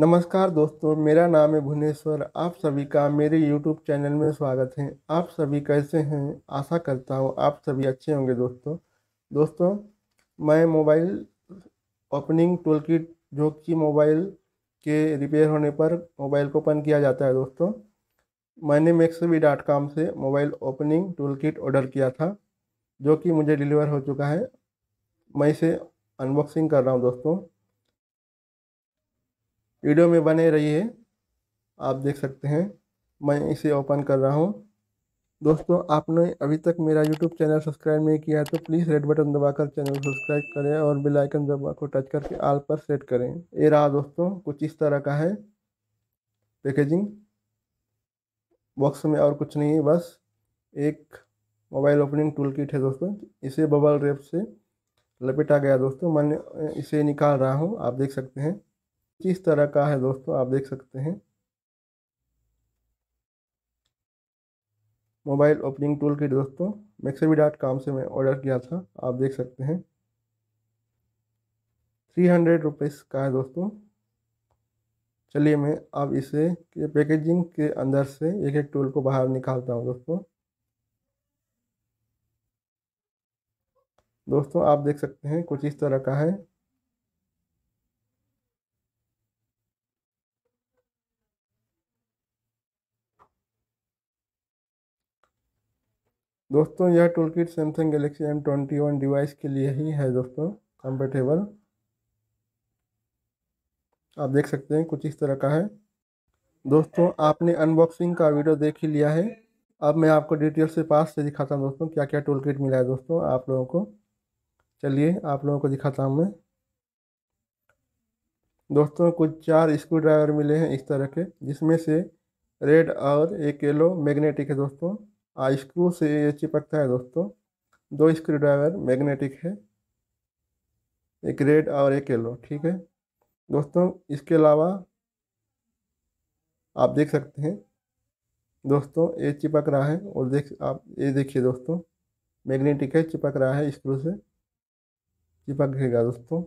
नमस्कार दोस्तों मेरा नाम है भुवनेश्वर आप सभी का मेरे यूट्यूब चैनल में स्वागत है आप सभी कैसे हैं आशा करता हूँ आप सभी अच्छे होंगे दोस्तों दोस्तों मैं मोबाइल ओपनिंग टूल किट जो कि मोबाइल के रिपेयर होने पर मोबाइल को ओपन किया जाता है दोस्तों मैंने मैक्सवी डॉट कॉम से mobile opening tool kit order किया था जो कि मुझे डिलीवर हो चुका है मैं इसे अनबॉक्सिंग कर रहा हूँ दोस्तों वीडियो में बने रहिए आप देख सकते हैं मैं इसे ओपन कर रहा हूँ दोस्तों आपने अभी तक मेरा यूट्यूब चैनल सब्सक्राइब नहीं किया है तो प्लीज़ रेड बटन दबाकर चैनल सब्सक्राइब करें और बेल आइकन दबा को टच करके आल पर सेट करें ये रहा दोस्तों कुछ इस तरह का है पैकेजिंग बॉक्स में और कुछ नहीं है बस एक मोबाइल ओपनिंग टूल किट है दोस्तों इसे बबल रेप से लपेटा गया दोस्तों मैंने इसे निकाल रहा हूँ आप देख सकते हैं किस तरह का है दोस्तों आप देख सकते हैं मोबाइल ओपनिंग टूल किट दोस्तों मिक्सरवी डॉट काम से मैं ऑर्डर किया था आप देख सकते हैं थ्री हंड्रेड रुपीज़ का है दोस्तों चलिए मैं अब इसे के पैकेजिंग के अंदर से एक एक टूल को बाहर निकालता हूँ दोस्तों दोस्तों आप देख सकते हैं कुछ इस तरह का है दोस्तों यह kit Samsung Galaxy M twenty one device के लिए ही है दोस्तों कंपेटेबल आप देख सकते हैं कुछ इस तरह का है दोस्तों आपने अनबॉक्सिंग का वीडियो देख ही लिया है अब मैं आपको डिटेल से पास से दिखाता हूँ दोस्तों क्या क्या टूल किट मिला है दोस्तों आप लोगों को चलिए आप लोगों को दिखाता हूँ मैं दोस्तों कुछ चार स्क्रू ड्राइवर मिले हैं इस तरह के जिसमें से रेड और एक येलो मैग्नेटिक है दोस्तों स्क्रू से ये चिपकता है दोस्तों दो स्क्रू ड्राइवर मैग्नेटिक है एक रेड और एक येलो ठीक है दोस्तों इसके अलावा आप देख सकते हैं दोस्तों ये चिपक रहा है और देख आप ये देखिए दोस्तों मैग्नेटिक है चिपक रहा है स्क्रू से चिपक रहेगा दोस्तों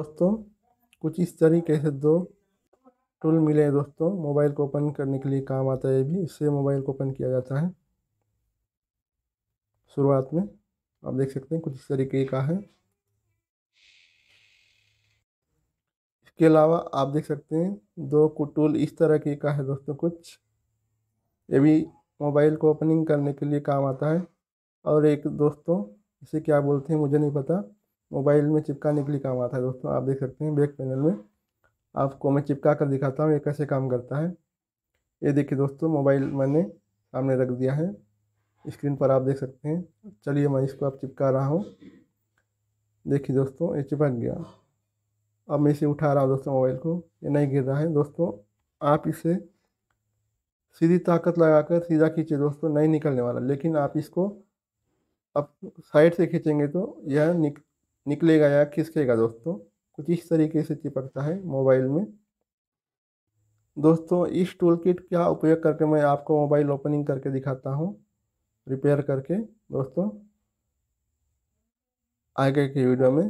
दोस्तों कुछ इस तरीके से दो टूल मिले हैं दोस्तों मोबाइल को ओपन करने के लिए काम आता है ये भी इससे मोबाइल को ओपन किया जाता है शुरुआत में आप देख सकते हैं कुछ इस तरीके का है इसके अलावा आप देख सकते हैं दो टूल इस तरह के का है दोस्तों कुछ ये भी मोबाइल को ओपनिंग करने के लिए काम आता है और एक दोस्तों इसे क्या बोलते हैं मुझे नहीं पता मोबाइल में चिपकाने के लिए काम आता है दोस्तों आप देख सकते हैं बैक पैनल में आपको मैं चिपका कर दिखाता हूँ ये कैसे काम करता है ये देखिए दोस्तों मोबाइल मैंने सामने रख दिया है स्क्रीन पर आप देख सकते हैं चलिए मैं इसको आप चिपका रहा हूँ देखिए दोस्तों ये चिपक गया अब मैं इसे उठा रहा हूँ दोस्तों मोबाइल को ये नहीं गिर रहा है दोस्तों आप इसे सीधी ताकत लगाकर सीधा खींचे दोस्तों नहीं निकलने वाला लेकिन आप इसको अब साइड से खींचेंगे तो यह निक निकलेगा या खिसकेगा दोस्तों कुछ इस तरीके से चिपकता है मोबाइल में दोस्तों इस टूल किट का उपयोग करके मैं आपको मोबाइल ओपनिंग करके दिखाता हूँ रिपेयर करके दोस्तों आगे की वीडियो में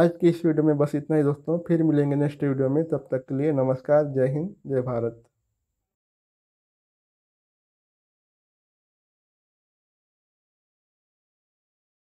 आज की इस वीडियो में बस इतना ही दोस्तों फिर मिलेंगे नेक्स्ट वीडियो में तब तक के लिए नमस्कार जय हिंद जय भारत